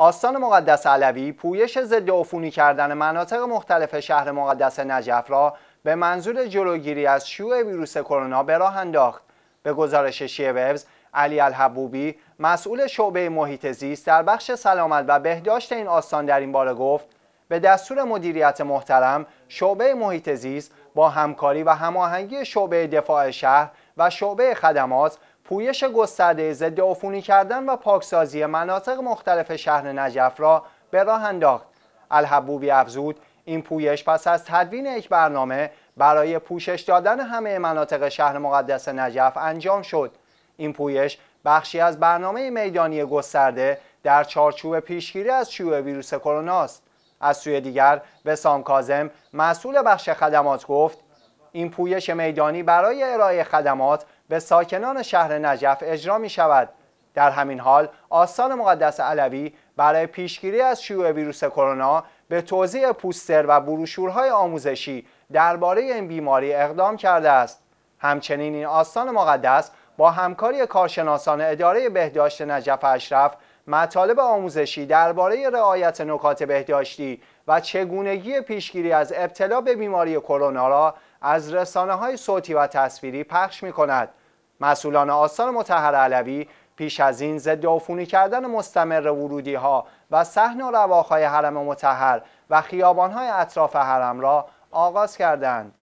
آستان مقدس علوی پویش ضد عفونی کردن مناطق مختلف شهر مقدس نجف را به منظور جلوگیری از شیوع ویروس کرونا به راه انداخت به گزارش شیووز، علی الحبوبی مسئول شعبه محیط زیست در بخش سلامت و بهداشت این آستان در این باره گفت به دستور مدیریت محترم شعبه محیط زیست با همکاری و هماهنگی شعبه دفاع شهر و شعبه خدمات پویش گسترده ضد عفونی کردن و پاکسازی مناطق مختلف شهر نجف را به راه انداخت الحبوبی افزود این پویش پس از تدوین یک برنامه برای پوشش دادن همه مناطق شهر مقدس نجف انجام شد این پویش بخشی از برنامه میدانی گسترده در چارچوب پیشگیری از شیوع ویروس کرونا است از سوی دیگر وسام کازم مسئول بخش خدمات گفت این پویش میدانی برای ارائه خدمات به ساکنان شهر نجف اجرا می شود. در همین حال آستان مقدس علوی برای پیشگیری از شیوع ویروس کرونا به توضیع پوستر و بروشورهای آموزشی درباره این بیماری اقدام کرده است. همچنین این آستان مقدس با همکاری کارشناسان اداره بهداشت نجف اشرف مطالب آموزشی درباره رعایت نکات بهداشتی و چگونگی پیشگیری از ابتلا به بیماری کرونا را از رسانه های صوتی و تصویری پخش می کند. مسئولان آستان متحر علوی پیش از این ضد عفونی کردن مستمر ورودی ها و صحن و های حرم متحر و خیابان های اطراف حرم را آغاز کردند.